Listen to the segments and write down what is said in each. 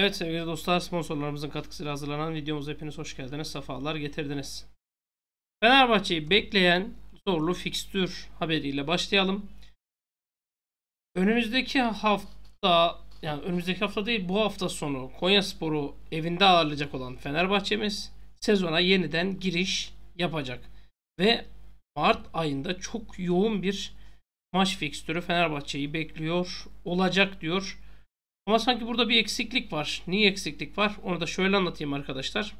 Evet sevgili dostlar sponsorlarımızın katkısıyla hazırlanan videomuza hepiniz hoş geldiniz. Safalar getirdiniz. Fenerbahçe'yi bekleyen zorlu fikstür haberiyle başlayalım. Önümüzdeki hafta yani önümüzdeki hafta değil bu hafta sonu Konya Sporu evinde ağırlayacak olan Fenerbahçe'miz sezona yeniden giriş yapacak. Ve Mart ayında çok yoğun bir maç fikstürü Fenerbahçe'yi bekliyor olacak diyor. Ama sanki burada bir eksiklik var. Niye eksiklik var? Onu da şöyle anlatayım arkadaşlar.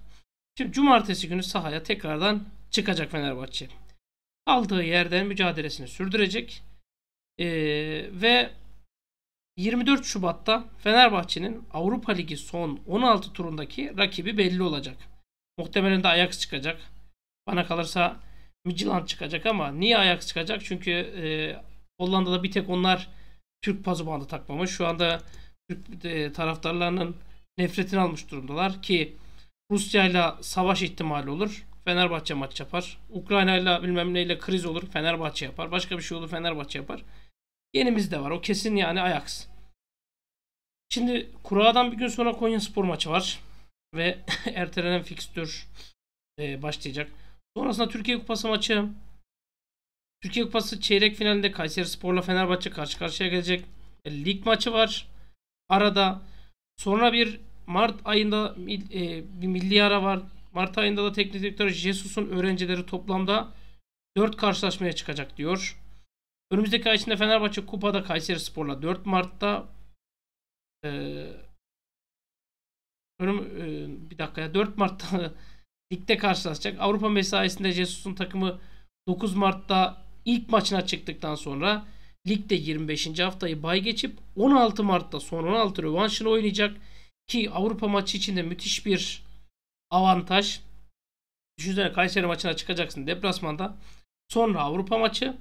Şimdi cumartesi günü sahaya tekrardan çıkacak Fenerbahçe. Aldığı yerden mücadelesini sürdürecek. Ee, ve 24 Şubat'ta Fenerbahçe'nin Avrupa Ligi son 16 turundaki rakibi belli olacak. Muhtemelen de Ajax çıkacak. Bana kalırsa Midtjylland çıkacak ama niye Ajax çıkacak? Çünkü e, Hollanda'da bir tek onlar Türk pazubandı takmamış. Şu anda e, taraftarlarının nefretini almış durumdalar ki Rusya ile savaş ihtimali olur. Fenerbahçe maç yapar. Ukrayna ile bilmem neyle kriz olur. Fenerbahçe yapar. Başka bir şey olur. Fenerbahçe yapar. Yenimiz de var. O kesin yani Ajax. Şimdi kuradan bir gün sonra Konya Spor maçı var. Ve ertelenen fikstür e, başlayacak. Sonrasında Türkiye Kupası maçı. Türkiye Kupası çeyrek finalinde Kayseri Spor'la Fenerbahçe karşı karşıya gelecek. E, lig maçı var arada. Sonra bir Mart ayında e, bir milli ara var. Mart ayında da teknik direktör Jesus'un öğrencileri toplamda 4 karşılaşmaya çıkacak diyor. Önümüzdeki ay içinde Fenerbahçe Kupa'da Kayseri Spor'la 4 Mart'ta e, önüm, e, bir dakika ya 4 Mart'ta ligde karşılaşacak. Avrupa mesaisinde Jesus'un takımı 9 Mart'ta ilk maçına çıktıktan sonra Ligde 25. haftayı bay geçip 16 Mart'ta son 16 rövanşını oynayacak. Ki Avrupa maçı için de müthiş bir avantaj. Düşünsene Kayseri maçına çıkacaksın deplasmanda. Sonra Avrupa maçı.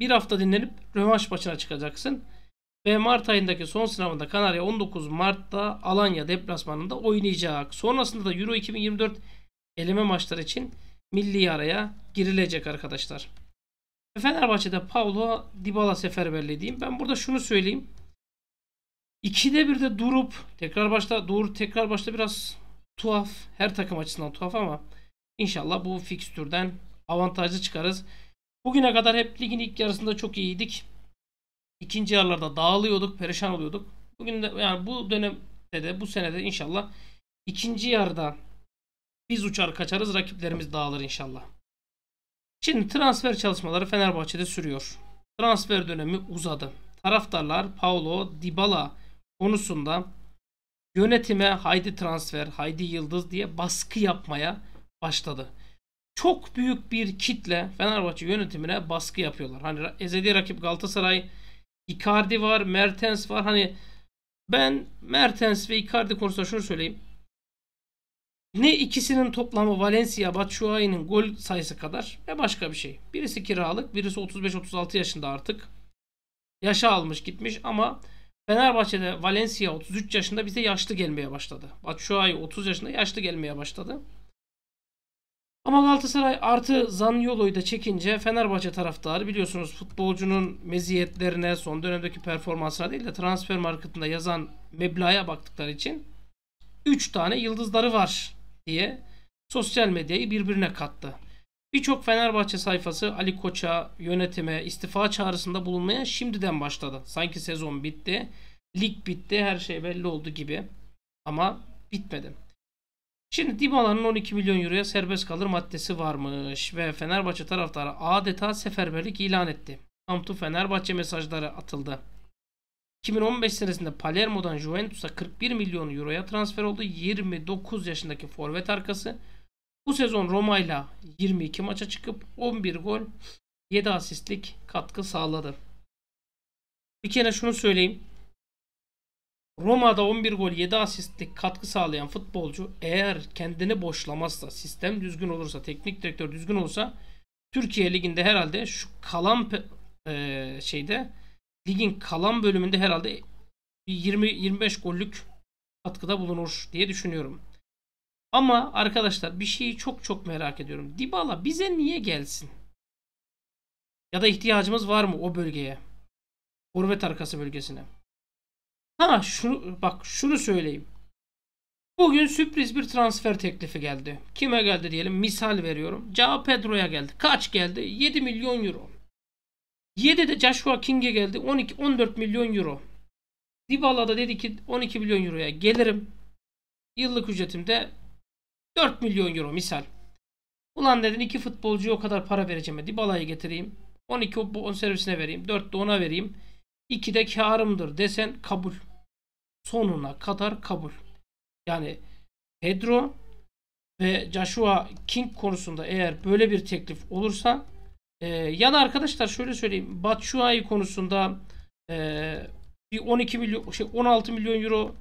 Bir hafta dinlenip rövanş maçına çıkacaksın. Ve Mart ayındaki son sınavında Kanarya 19 Mart'ta Alanya deplasmanında oynayacak. Sonrasında da Euro 2024 eleme maçları için milli araya girilecek arkadaşlar. Fenerbahçe'de Paulo Dybala seferberliği diyeyim. Ben burada şunu söyleyeyim. bir de durup tekrar başta doğru tekrar başta biraz tuhaf. Her takım açısından tuhaf ama inşallah bu fikstürden avantajlı çıkarız. Bugüne kadar hep ligin ilk yarısında çok iyiydik. İkinci yarılarda dağılıyorduk, perişan oluyorduk. Bugün de yani bu dönemde de bu senede inşallah ikinci yarıda biz uçar kaçarız, rakiplerimiz dağılır inşallah. Şimdi transfer çalışmaları Fenerbahçe'de sürüyor. Transfer dönemi uzadı. Taraftarlar Paulo Dybala konusunda yönetime haydi transfer, haydi yıldız diye baskı yapmaya başladı. Çok büyük bir kitle Fenerbahçe yönetimine baskı yapıyorlar. Hani ezeli rakip Galatasaray, Icardi var, Mertens var. Hani ben Mertens ve Icardi konusunda şunu söyleyeyim. Ne ikisinin toplamı Valencia Batshuayi'nin gol sayısı kadar ve başka bir şey. Birisi kiralık, birisi 35-36 yaşında artık. Yaşa almış gitmiş ama Fenerbahçe'de Valencia 33 yaşında bize yaşlı gelmeye başladı. Batshuayi 30 yaşında yaşlı gelmeye başladı. Ama Galatasaray artı Zaniolo'yu da çekince Fenerbahçe taraftarı biliyorsunuz futbolcunun meziyetlerine, son dönemdeki performansına değil de transfer marketinde yazan meblaya baktıkları için 3 tane yıldızları var diye sosyal medyayı birbirine kattı. Birçok Fenerbahçe sayfası Ali Koç'a, yönetime, istifa çağrısında bulunmaya şimdiden başladı. Sanki sezon bitti, lig bitti, her şey belli oldu gibi. Ama bitmedi. Şimdi Dybala'nın 12 milyon euroya serbest kalır maddesi varmış ve Fenerbahçe taraftarı adeta seferberlik ilan etti. Amtu Fenerbahçe mesajları atıldı. 2015 senesinde Palermo'dan Juventus'a 41 milyon euroya transfer oldu. 29 yaşındaki forvet arkası. Bu sezon Roma ile 22 maça çıkıp 11 gol 7 asistlik katkı sağladı. Bir kere şunu söyleyeyim. Roma'da 11 gol 7 asistlik katkı sağlayan futbolcu eğer kendini boşlamazsa, sistem düzgün olursa, teknik direktör düzgün olsa Türkiye Ligi'nde herhalde şu kalan e, şeyde ligin kalan bölümünde herhalde bir 20-25 gollük katkıda bulunur diye düşünüyorum. Ama arkadaşlar bir şeyi çok çok merak ediyorum. Dybala bize niye gelsin? Ya da ihtiyacımız var mı o bölgeye? Forvet arkası bölgesine. Ha şunu bak şunu söyleyeyim. Bugün sürpriz bir transfer teklifi geldi. Kime geldi diyelim? Misal veriyorum. Cao Pedro'ya geldi. Kaç geldi? 7 milyon euro. 7'de Joshua King'e geldi. 12 14 milyon euro. Dybala da dedi ki 12 milyon euroya gelirim. Yıllık ücretimde 4 milyon euro misal. Ulan dedin iki futbolcuya o kadar para vereceğim. Dybala'yı getireyim. 12 on servisine vereyim. 4 de ona vereyim. 2 de karımdır desen kabul. Sonuna kadar kabul. Yani Pedro ve Joshua King konusunda eğer böyle bir teklif olursa e, ya da arkadaşlar şöyle söyleyeyim. Batshuayi konusunda e, bir 12 milyon şey 16 milyon euro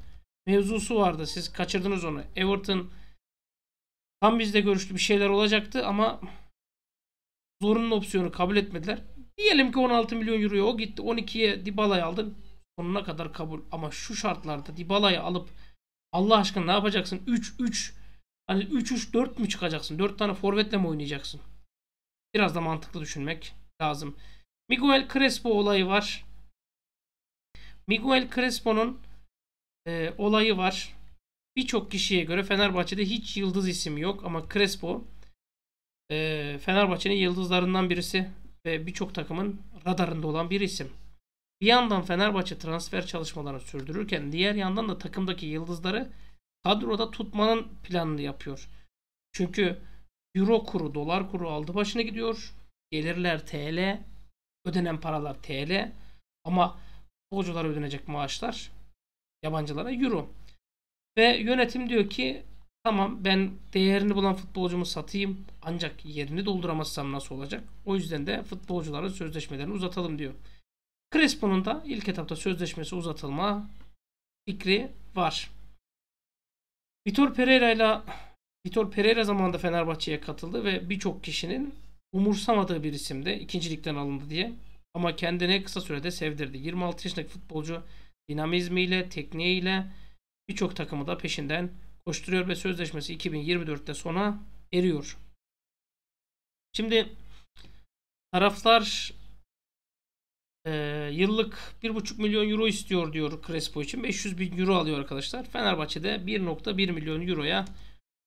mevzusu vardı. Siz kaçırdınız onu. Everton tam bizde görüştü bir şeyler olacaktı ama zorunlu opsiyonu kabul etmediler. Diyelim ki 16 milyon euroya o gitti. 12'ye Dybala'yı aldın. Sonuna kadar kabul. Ama şu şartlarda Dybala'yı alıp Allah aşkına ne yapacaksın? 3 3 hani 3 3 4 mü çıkacaksın? 4 tane forvetle mi oynayacaksın? Biraz da mantıklı düşünmek lazım. Miguel Crespo olayı var. Miguel Crespo'nun e, olayı var. Birçok kişiye göre Fenerbahçe'de hiç yıldız isim yok ama Crespo e, Fenerbahçe'nin yıldızlarından birisi ve birçok takımın radarında olan bir isim. Bir yandan Fenerbahçe transfer çalışmalarını sürdürürken diğer yandan da takımdaki yıldızları kadroda tutmanın planını yapıyor. Çünkü Euro kuru, dolar kuru aldı başına gidiyor. Gelirler TL, ödenen paralar TL ama futbolculara ödenecek maaşlar yabancılara euro. Ve yönetim diyor ki tamam ben değerini bulan futbolcumu satayım ancak yerini dolduramazsam nasıl olacak? O yüzden de futbolcuların sözleşmelerini uzatalım diyor. Crespo'nun da ilk etapta sözleşmesi uzatılma fikri var. Vitor Pereira ile Vitor Pereira zamanında Fenerbahçe'ye katıldı ve birçok kişinin umursamadığı bir isimde ikincilikten alındı diye. Ama kendine kısa sürede sevdirdi. 26 yaşındaki futbolcu dinamizmiyle, tekniğiyle birçok takımı da peşinden koşturuyor ve sözleşmesi 2024'te sona eriyor. Şimdi taraflar e, yıllık 1,5 milyon euro istiyor diyor Crespo için. 500 bin euro alıyor arkadaşlar. Fenerbahçe'de 1,1 milyon euroya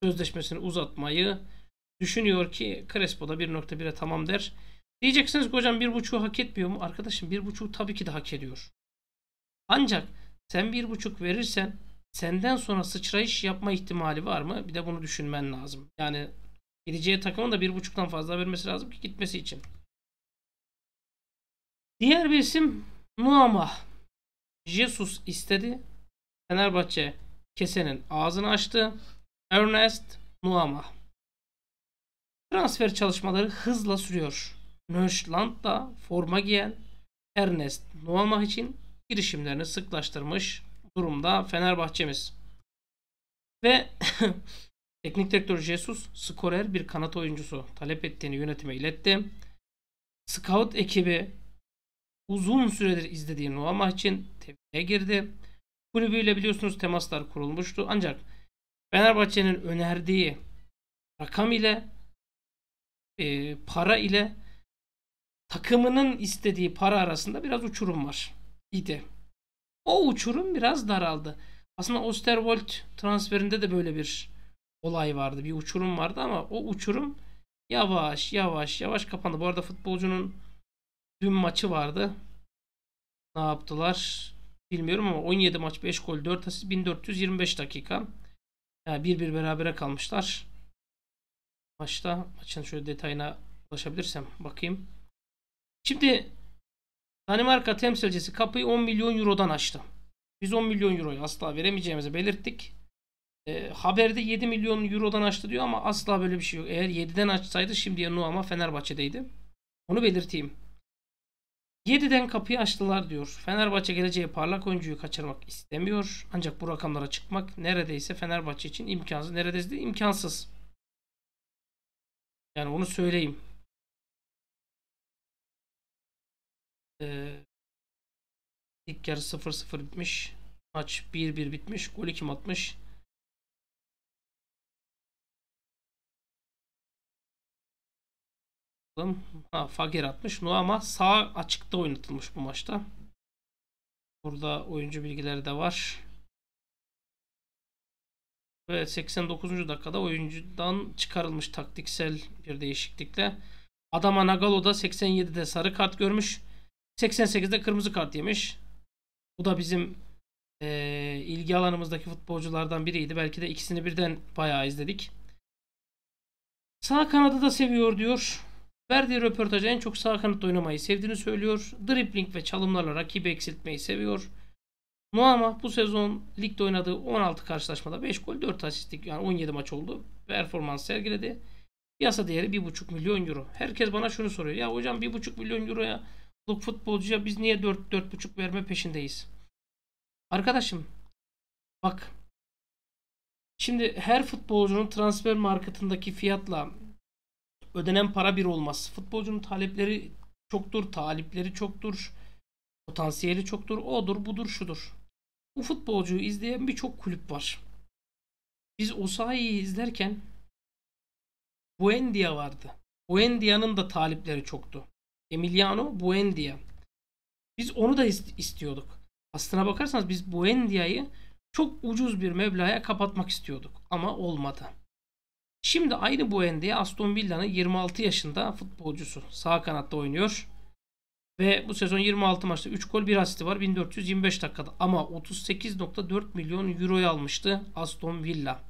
sözleşmesini uzatmayı düşünüyor ki Crespo da 1.1'e tamam der. Diyeceksiniz ki hocam 1.5'u hak etmiyor mu? Arkadaşım 1.5'u tabii ki de hak ediyor. Ancak sen 1.5 verirsen senden sonra sıçrayış yapma ihtimali var mı? Bir de bunu düşünmen lazım. Yani gideceği takımın da 1.5'tan fazla vermesi lazım ki gitmesi için. Diğer bir isim Nuama. Jesus istedi. Fenerbahçe kesenin ağzını açtı. Ernest Nuama. Transfer çalışmaları hızla sürüyor. Nöşland'da forma giyen Ernest Nuama için girişimlerini sıklaştırmış durumda Fenerbahçe'miz. Ve teknik direktör Jesus skorer bir kanat oyuncusu talep ettiğini yönetime iletti. Scout ekibi uzun süredir izlediği Nuama için tepkiye girdi. Kulübüyle biliyorsunuz temaslar kurulmuştu ancak Fenerbahçe'nin önerdiği rakam ile e, para ile takımının istediği para arasında biraz uçurum var idi. O uçurum biraz daraldı. Aslında Osterwold transferinde de böyle bir olay vardı. Bir uçurum vardı ama o uçurum yavaş yavaş yavaş kapandı. Bu arada futbolcunun dün maçı vardı. Ne yaptılar? Bilmiyorum ama 17 maç 5 gol 4 asist 1425 dakika. Yani bir bir berabere kalmışlar. Maçta maçın şöyle detayına ulaşabilirsem bakayım. Şimdi Danimarka temsilcisi kapıyı 10 milyon eurodan açtı. Biz 10 milyon euroyu asla veremeyeceğimizi belirttik. E, haberde 7 milyon eurodan açtı diyor ama asla böyle bir şey yok. Eğer 7'den açsaydı şimdiye Nuama Fenerbahçe'deydi. Onu belirteyim. 7'den kapıyı açtılar diyor. Fenerbahçe geleceğe parlak oyuncuyu kaçırmak istemiyor. Ancak bu rakamlara çıkmak neredeyse Fenerbahçe için imkansız. Neredeyse de imkansız. Yani onu söyleyeyim. Ee, ilk yarı 0-0 bitmiş. Maç 1-1 bitmiş. Golü kim atmış? Bakalım. Ha, Fager atmış. Nuama sağ açıkta oynatılmış bu maçta. Burada oyuncu bilgileri de var. Ve 89. dakikada oyuncudan çıkarılmış taktiksel bir değişiklikle. Adama Nagalo da 87'de sarı kart görmüş. 88'de kırmızı kart yemiş. Bu da bizim e, ilgi alanımızdaki futbolculardan biriydi. Belki de ikisini birden bayağı izledik. Sağ kanadı da seviyor diyor. Verdiği röportajda en çok sağ kanatta oynamayı sevdiğini söylüyor. Dribbling ve çalımlarla rakibi eksiltmeyi seviyor. Nuama bu sezon ligde oynadığı 16 karşılaşmada 5 gol 4 asistlik yani 17 maç oldu. Performans sergiledi. Yasa değeri 1,5 milyon euro. Herkes bana şunu soruyor. Ya hocam 1,5 milyon euroya futbolcuya biz niye 4 4,5 verme peşindeyiz? Arkadaşım bak Şimdi her futbolcunun transfer marketindeki fiyatla ödenen para bir olmaz. Futbolcunun talepleri çoktur, talipleri çoktur, potansiyeli çoktur, odur, budur, şudur. Bu futbolcuyu izleyen birçok kulüp var. Biz Osayi'yi izlerken Buendia vardı. Buendia'nın da talipleri çoktu. Emiliano Buendia. Biz onu da istiyorduk. Aslına bakarsanız biz Buendia'yı çok ucuz bir meblağa kapatmak istiyorduk ama olmadı. Şimdi aynı bu endeye Aston Villa'nın 26 yaşında futbolcusu sağ kanatta oynuyor. Ve bu sezon 26 maçta 3 gol 1 asisti var 1425 dakikada. Ama 38.4 milyon euroya almıştı Aston Villa.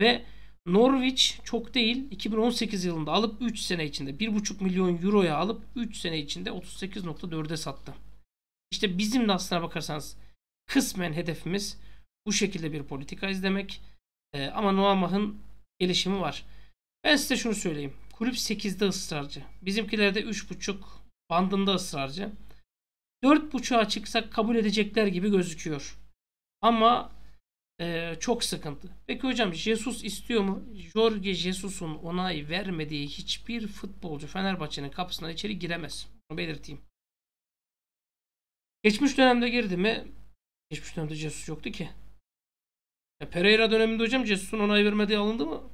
Ve Norwich çok değil 2018 yılında alıp 3 sene içinde 1.5 milyon euroya alıp 3 sene içinde 38.4'e sattı. İşte bizim de aslına bakarsanız kısmen hedefimiz bu şekilde bir politika izlemek. Ee, ama Noamah'ın gelişimi var. Ben size şunu söyleyeyim. Kulüp 8'de ısrarcı. Bizimkiler de 3.5 bandında ısrarcı. 4.5'a çıksak kabul edecekler gibi gözüküyor. Ama e, çok sıkıntı. Peki hocam Jesus istiyor mu? Jorge Jesus'un onay vermediği hiçbir futbolcu Fenerbahçe'nin kapısına içeri giremez. Bunu belirteyim. Geçmiş dönemde girdi mi? Geçmiş dönemde Jesus yoktu ki. E, Pereira döneminde hocam Jesus'un onay vermediği alındı mı?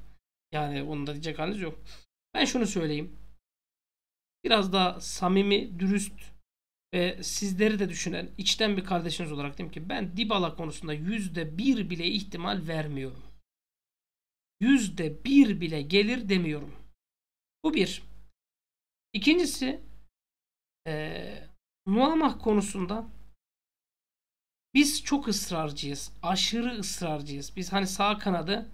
Yani onu da diyecek haliniz yok. Ben şunu söyleyeyim. Biraz daha samimi, dürüst ve sizleri de düşünen içten bir kardeşiniz olarak diyeyim ki ben Dybala konusunda yüzde bir bile ihtimal vermiyorum. Yüzde bir bile gelir demiyorum. Bu bir. İkincisi ee, Muamah konusunda biz çok ısrarcıyız. Aşırı ısrarcıyız. Biz hani sağ kanadı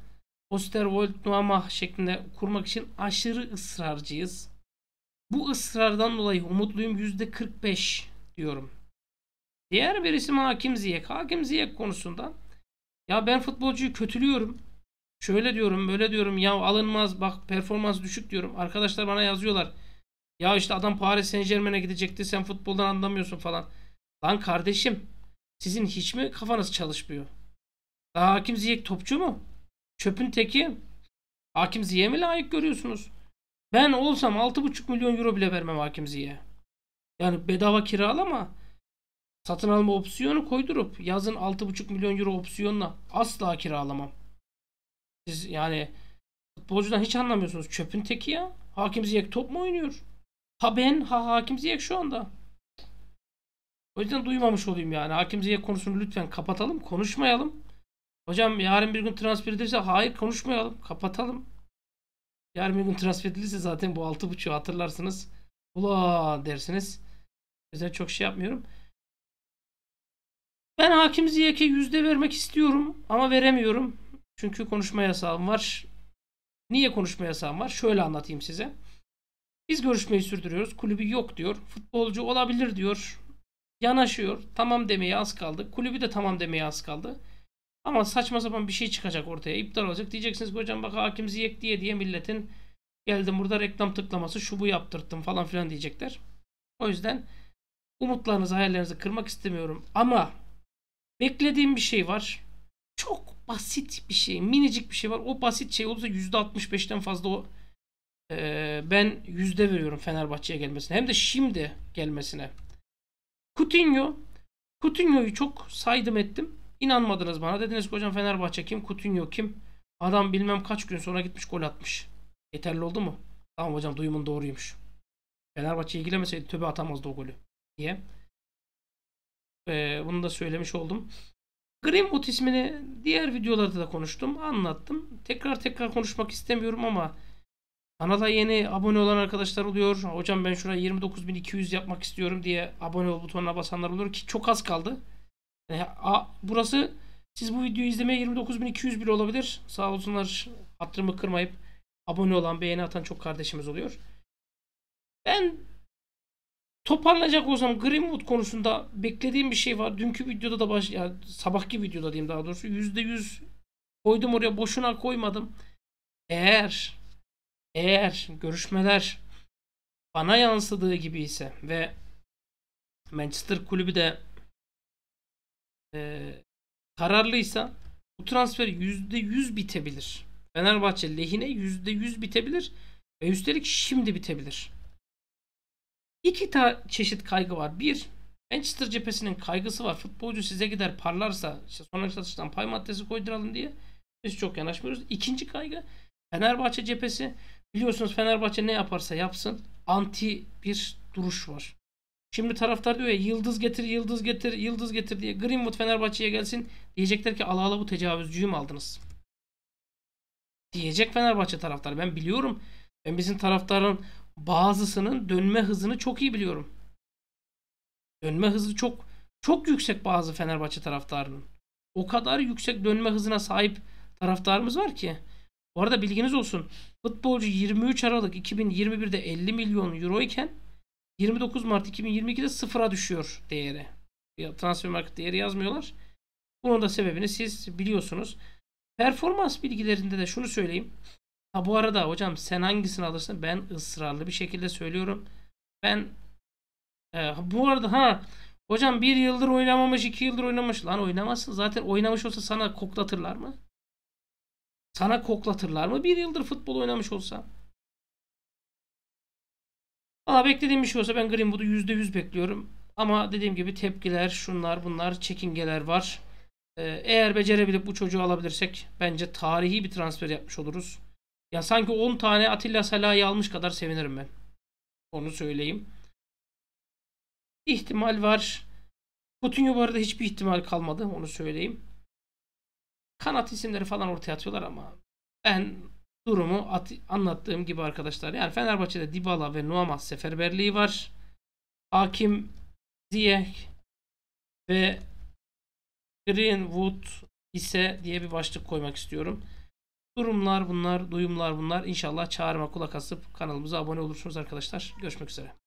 Osterwold Nuama şeklinde kurmak için aşırı ısrarcıyız. Bu ısrardan dolayı umutluyum %45 diyorum. Diğer bir isim Hakim Ziyek. Hakim Ziyek konusunda ya ben futbolcuyu kötülüyorum. Şöyle diyorum böyle diyorum ya alınmaz bak performans düşük diyorum. Arkadaşlar bana yazıyorlar. Ya işte adam Paris Saint Germain'e gidecekti sen futboldan anlamıyorsun falan. Lan kardeşim sizin hiç mi kafanız çalışmıyor? Daha Hakim Ziyek topçu mu? Çöpün teki. Hakim Ziye'ye mi layık görüyorsunuz? Ben olsam 6,5 milyon euro bile vermem Hakim Ziye. Yani bedava kiralama. Satın alma opsiyonu koydurup yazın 6,5 milyon euro opsiyonla asla kiralamam. Siz yani futbolcudan hiç anlamıyorsunuz. Çöpün teki ya. Hakim Ziyek top mu oynuyor? Ha ben ha Hakim Ziyek şu anda. O yüzden duymamış olayım yani. Hakim Ziyek konusunu lütfen kapatalım, konuşmayalım. Hocam yarın bir gün transfer edilirse hayır konuşmayalım. Kapatalım. Yarın bir gün transfer edilirse zaten bu 6.5'u hatırlarsınız. Ula dersiniz. Özel çok şey yapmıyorum. Ben Hakim Ziyek'e yüzde vermek istiyorum ama veremiyorum. Çünkü konuşma yasağım var. Niye konuşma yasağım var? Şöyle anlatayım size. Biz görüşmeyi sürdürüyoruz. Kulübü yok diyor. Futbolcu olabilir diyor. Yanaşıyor. Tamam demeye az kaldı. Kulübü de tamam demeye az kaldı. Ama saçma sapan bir şey çıkacak ortaya. iptal olacak. Diyeceksiniz ki hocam bak hakim ziyek diye diye milletin geldim burada reklam tıklaması şu bu yaptırttım falan filan diyecekler. O yüzden umutlarınızı hayallerinizi kırmak istemiyorum. Ama beklediğim bir şey var. Çok basit bir şey. Minicik bir şey var. O basit şey olursa %65'ten fazla o ben yüzde veriyorum Fenerbahçe'ye gelmesine. Hem de şimdi gelmesine. Coutinho Coutinho'yu çok saydım ettim. İnanmadınız bana. Dediniz ki hocam Fenerbahçe kim? Kutunyo kim? Adam bilmem kaç gün sonra gitmiş gol atmış. Yeterli oldu mu? Tamam hocam duyumun doğruymuş. Fenerbahçe ilgilenmeseydi töbe atamazdı o golü. Niye? Ee, bunu da söylemiş oldum. Greenwood ismini diğer videolarda da konuştum, anlattım. Tekrar tekrar konuşmak istemiyorum ama kanala yeni abone olan arkadaşlar oluyor. Hocam ben şuraya 29.200 yapmak istiyorum diye abone ol butonuna basanlar olur ki çok az kaldı. Yani, a, burası siz bu videoyu izlemeye 29.200 bile olabilir. Sağ olsunlar hatırımı kırmayıp abone olan, beğeni atan çok kardeşimiz oluyor. Ben toparlayacak olsam Greenwood konusunda beklediğim bir şey var. Dünkü videoda da baş, yani sabahki videoda diyeyim daha doğrusu %100 koydum oraya boşuna koymadım. Eğer eğer görüşmeler bana yansıdığı gibi ise ve Manchester kulübü de e, kararlıysa bu transfer %100 bitebilir. Fenerbahçe lehine %100 bitebilir ve üstelik şimdi bitebilir. İki ta çeşit kaygı var. Bir, Manchester cephesinin kaygısı var. Futbolcu size gider parlarsa işte sonraki satıştan pay maddesi koyduralım diye biz çok yanaşmıyoruz. İkinci kaygı Fenerbahçe cephesi. Biliyorsunuz Fenerbahçe ne yaparsa yapsın anti bir duruş var. Şimdi taraftar diyor ya yıldız getir, yıldız getir, yıldız getir diye. Greenwood Fenerbahçe'ye gelsin. Diyecekler ki ala ala bu tecavüzcüyü mü aldınız? Diyecek Fenerbahçe taraftarı. Ben biliyorum. Ben bizim taraftarın bazısının dönme hızını çok iyi biliyorum. Dönme hızı çok çok yüksek bazı Fenerbahçe taraftarının. O kadar yüksek dönme hızına sahip taraftarımız var ki. Bu arada bilginiz olsun. Futbolcu 23 Aralık 2021'de 50 milyon euro iken 29 Mart 2022'de sıfıra düşüyor değeri. Transfer market değeri yazmıyorlar. Bunun da sebebini siz biliyorsunuz. Performans bilgilerinde de şunu söyleyeyim. Ha bu arada hocam sen hangisini alırsın? Ben ısrarlı bir şekilde söylüyorum. Ben e, bu arada ha hocam bir yıldır oynamamış iki yıldır oynamış. Lan oynamasın. Zaten oynamış olsa sana koklatırlar mı? Sana koklatırlar mı? Bir yıldır futbol oynamış olsa. Valla beklediğim bir şey olsa ben Greenwood'u %100 bekliyorum. Ama dediğim gibi tepkiler, şunlar, bunlar, çekingeler var. Ee, eğer becerebilip bu çocuğu alabilirsek bence tarihi bir transfer yapmış oluruz. Ya sanki 10 tane Atilla Salah'ı almış kadar sevinirim ben. Onu söyleyeyim. İhtimal var. Coutinho bu arada hiçbir ihtimal kalmadı. Onu söyleyeyim. Kanat isimleri falan ortaya atıyorlar ama ben durumu at anlattığım gibi arkadaşlar. Yani Fenerbahçe'de Dybala ve Nuamaz seferberliği var. Hakim Ziyech ve Greenwood ise diye bir başlık koymak istiyorum. Durumlar bunlar, duyumlar bunlar. İnşallah çağırma kulak asıp kanalımıza abone olursunuz arkadaşlar. Görüşmek üzere.